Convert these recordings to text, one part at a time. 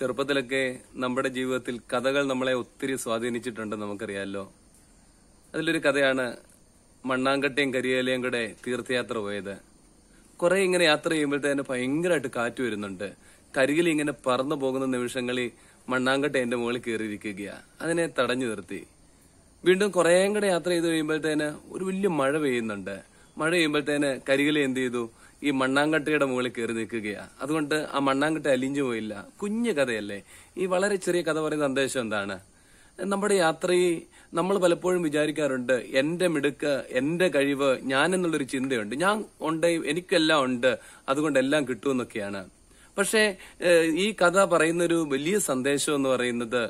ചെറുപ്പത്തിലൊക്കെ നമ്മുടെ ജീവിതത്തിൽ കഥകൾ നമ്മളെ ഒത്തിരി സ്വാധീനിച്ചിട്ടുണ്ട് നമുക്കറിയാമല്ലോ അതിലൊരു കഥയാണ് മണ്ണാങ്കട്ടയും കരിയേലയും കൂടെ തീർത്ഥയാത്ര പോയത് കുറെ ഇങ്ങനെ യാത്ര ചെയ്യുമ്പോഴത്തേന് ഭയങ്കരമായിട്ട് കാറ്റ് വരുന്നുണ്ട് കരികിൽ ഇങ്ങനെ പറന്നു പോകുന്ന നിമിഷങ്ങളിൽ മണ്ണാങ്കട്ട എന്റെ മുകളിൽ കയറിയിരിക്കുകയാണ് അതിനെ തടഞ്ഞു നിർത്തി വീണ്ടും കുറേയും കൂടെ യാത്ര ചെയ്ത് കഴിയുമ്പോഴത്തേന് ഒരു വലിയ മഴ പെയ്യുന്നുണ്ട് മഴ പെയ്യുമ്പോഴത്തേന് കരികിലെ എന്ത് ചെയ്തു ഈ മണ്ണാങ്കട്ടയുടെ മുകളിൽ കയറി നിൽക്കുകയാ അതുകൊണ്ട് ആ മണ്ണാങ്കട്ട അലിഞ്ഞു പോയില്ല കുഞ്ഞു കഥയല്ലേ ഈ വളരെ ചെറിയ കഥ പറയുന്ന സന്ദേശം എന്താണ് നമ്മുടെ യാത്രയിൽ നമ്മൾ പലപ്പോഴും വിചാരിക്കാറുണ്ട് എന്റെ മിടുക്ക് എന്റെ കഴിവ് ഞാൻ എന്നുള്ളൊരു ചിന്തയുണ്ട് ഞാൻ ഉണ്ട് എനിക്കെല്ലാം ഉണ്ട് അതുകൊണ്ട് എല്ലാം കിട്ടുമെന്നൊക്കെയാണ് പക്ഷേ ഈ കഥ പറയുന്നൊരു വലിയ സന്ദേശം എന്ന് പറയുന്നത്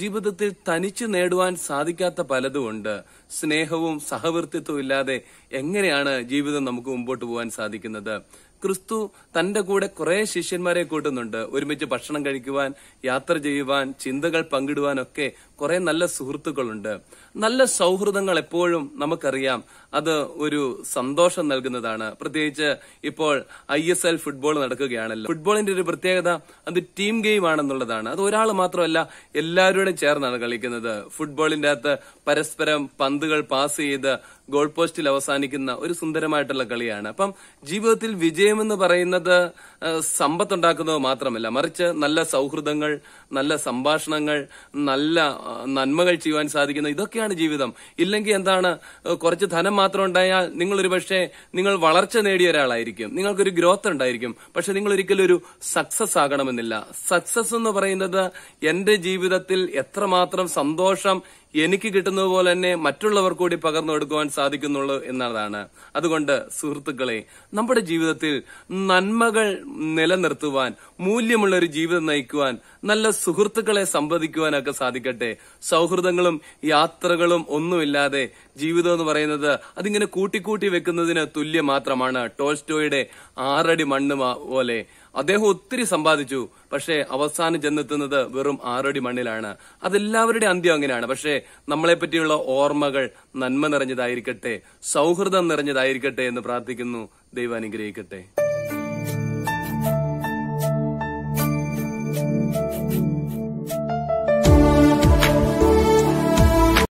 ജീവിതത്തിൽ തനിച്ചു നേടുവാൻ സാധിക്കാത്ത പലതുമുണ്ട് സ്നേഹവും സഹവൃത്തിത്വവും ഇല്ലാതെ എങ്ങനെയാണ് ജീവിതം നമുക്ക് മുമ്പോട്ട് പോകാൻ സാധിക്കുന്നത് ക്രിസ്തു തന്റെ കൂടെ കുറെ ശിഷ്യന്മാരെ കൂട്ടുന്നുണ്ട് ഒരുമിച്ച് ഭക്ഷണം കഴിക്കുവാൻ യാത്ര ചെയ്യുവാൻ ചിന്തകൾ പങ്കിടുവാനൊക്കെ കുറെ നല്ല സുഹൃത്തുക്കളുണ്ട് നല്ല സൗഹൃദങ്ങൾ എപ്പോഴും നമുക്കറിയാം അത് ഒരു സന്തോഷം നൽകുന്നതാണ് പ്രത്യേകിച്ച് ഇപ്പോൾ ഐ എസ് എൽ ഫുട്ബോൾ നടക്കുകയാണല്ലോ ഫുട്ബോളിന്റെ ഒരു പ്രത്യേകത അത് ടീം ഗെയിം ആണെന്നുള്ളതാണ് അത് ഒരാൾ മാത്രമല്ല എല്ലാവരോടും ചേർന്നാണ് കളിക്കുന്നത് ഫുട്ബോളിന്റെ അകത്ത് പരസ്പരം പന്തുകൾ പാസ് ചെയ്ത് ഗോൾ പോസ്റ്റിൽ അവസാനിക്കുന്ന ഒരു സുന്ദരമായിട്ടുള്ള കളിയാണ് അപ്പം ജീവിതത്തിൽ വിജയം വിജയം എന്ന് പറയുന്നത് സമ്പത്ത് ഉണ്ടാക്കുന്നത് മാത്രമല്ല മറിച്ച് നല്ല സൗഹൃദങ്ങൾ നല്ല സംഭാഷണങ്ങൾ നല്ല നന്മകൾ ചെയ്യുവാൻ സാധിക്കുന്നത് ഇതൊക്കെയാണ് ജീവിതം ഇല്ലെങ്കിൽ എന്താണ് കുറച്ച് ധനം മാത്രം ഉണ്ടായാൽ നിങ്ങൾ ഒരു പക്ഷേ നിങ്ങൾ വളർച്ച നേടിയ ഒരാളായിരിക്കും നിങ്ങൾക്കൊരു ഗ്രോത്ത് ഉണ്ടായിരിക്കും പക്ഷെ നിങ്ങൾ ഒരിക്കലും ഒരു സക്സസ് ആകണമെന്നില്ല സക്സസ് എന്ന് പറയുന്നത് എന്റെ ജീവിതത്തിൽ എത്രമാത്രം സന്തോഷം എനിക്ക് കിട്ടുന്നത് പോലെ തന്നെ മറ്റുള്ളവർ കൂടി പകർന്നു കൊടുക്കുവാൻ സാധിക്കുന്നുള്ളൂ എന്നതാണ് അതുകൊണ്ട് സുഹൃത്തുക്കളെ നമ്മുടെ ജീവിതത്തിൽ നന്മകൾ നിലനിർത്തുവാൻ മൂല്യമുള്ള ഒരു ജീവിതം നയിക്കുവാൻ നല്ല സുഹൃത്തുക്കളെ സംവദിക്കുവാനൊക്കെ സാധിക്കട്ടെ സൗഹൃദങ്ങളും യാത്രകളും ഒന്നുമില്ലാതെ ജീവിതം എന്ന് പറയുന്നത് അതിങ്ങനെ കൂട്ടിക്കൂട്ടി വെക്കുന്നതിന് തുല്യം മാത്രമാണ് ടോൾസ്റ്റോയുടെ ആറടി മണ്ണ് പോലെ അദ്ദേഹം ഒത്തിരി സമ്പാദിച്ചു പക്ഷേ അവസാനം ചെന്നെത്തുന്നത് വെറും ആറടി മണ്ണിലാണ് അതെല്ലാവരുടെ അന്ത്യം അങ്ങനെയാണ് പക്ഷേ നമ്മളെ പറ്റിയുള്ള ഓർമ്മകൾ നന്മ നിറഞ്ഞതായിരിക്കട്ടെ സൗഹൃദം നിറഞ്ഞതായിരിക്കട്ടെ എന്ന് പ്രാർത്ഥിക്കുന്നു ദൈവം അനുഗ്രഹിക്കട്ടെ